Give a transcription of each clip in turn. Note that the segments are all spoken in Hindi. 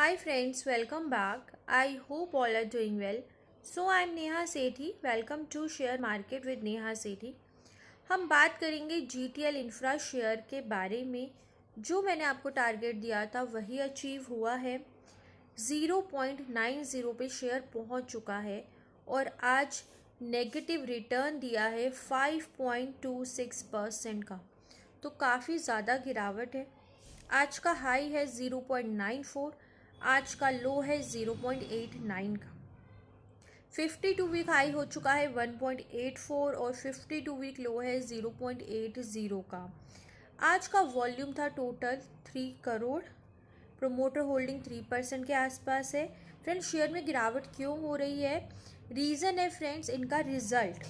Hi friends, welcome back. I hope all are doing well. So I am Neha Sethi. Welcome to Share Market with Neha Sethi. हम बात करेंगे G T L infra share के बारे में जो मैंने आपको टारगेट दिया था वही अचीव हुआ है ज़ीरो पॉइंट नाइन ज़ीरो पर शेयर पहुंच चुका है और आज नेगेटिव रिटर्न दिया है five point two six percent का तो काफ़ी ज़्यादा गिरावट है आज का हाई है ज़ीरो पॉइंट नाइन फोर आज का लो है ज़ीरो पॉइंट एट नाइन का फिफ्टी टू वीक हाई हो चुका है वन पॉइंट एट फोर और फिफ्टी टू वीक लो है ज़ीरो पॉइंट एट ज़ीरो का आज का वॉल्यूम था total three crore promoter holding three percent के आसपास है फ्रेंड्स शेयर में गिरावट क्यों हो रही है रीज़न है फ्रेंड्स इनका रिज़ल्ट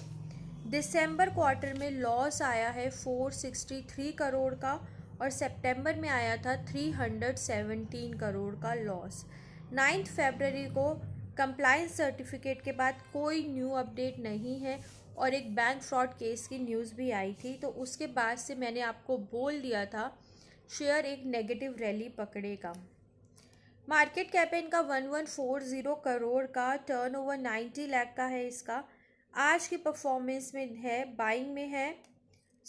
दिसंबर क्वार्टर में लॉस आया है 463 करोड़ का और सितंबर में आया था 317 करोड़ का लॉस नाइन्थ फेबररी को कंप्लाइंस सर्टिफिकेट के बाद कोई न्यू अपडेट नहीं है और एक बैंक फ्रॉड केस की न्यूज़ भी आई थी तो उसके बाद से मैंने आपको बोल दिया था शेयर एक नेगेटिव रैली पकड़ेगा मार्केट कैप है इनका one one four zero crore का टर्नओवर नाइन्टी लैख का है इसका आज की परफॉर्मेंस में है बाइंग में है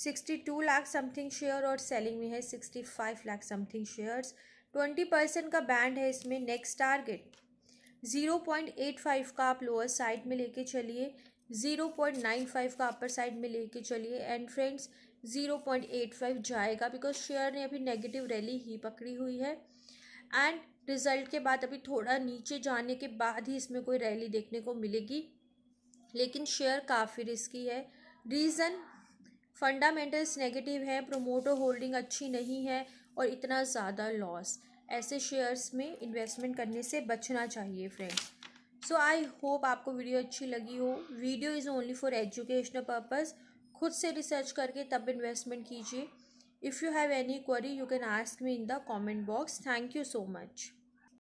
sixty two lakh something share और सेलिंग में है sixty five lakh something shares twenty percent का बैंड है इसमें next target zero point eight five का आप लोअर साइड में लेके चलिए ज़ीरो पॉइंट नाइन फाइव का अपर साइड में लेके चलिए and friends zero point eight five जाएगा बिकॉज शेयर ने अभी नेगेटिव रैली ही पकड़ी हुई है एंड रिजल्ट के बाद अभी थोड़ा नीचे जाने के बाद ही इसमें कोई रैली देखने को मिलेगी लेकिन शेयर काफ़ी रिस्की है रीज़न फंडामेंटल्स नेगेटिव हैं प्रोमोटर होल्डिंग अच्छी नहीं है और इतना ज़्यादा लॉस ऐसे शेयर्स में इन्वेस्टमेंट करने से बचना चाहिए फ्रेंड्स सो आई होप आपको वीडियो अच्छी लगी हो video is only for educational purpose खुद से रिसर्च करके तब इन्वेस्टमेंट कीजिए if you have any query you can ask me in the comment box thank you so much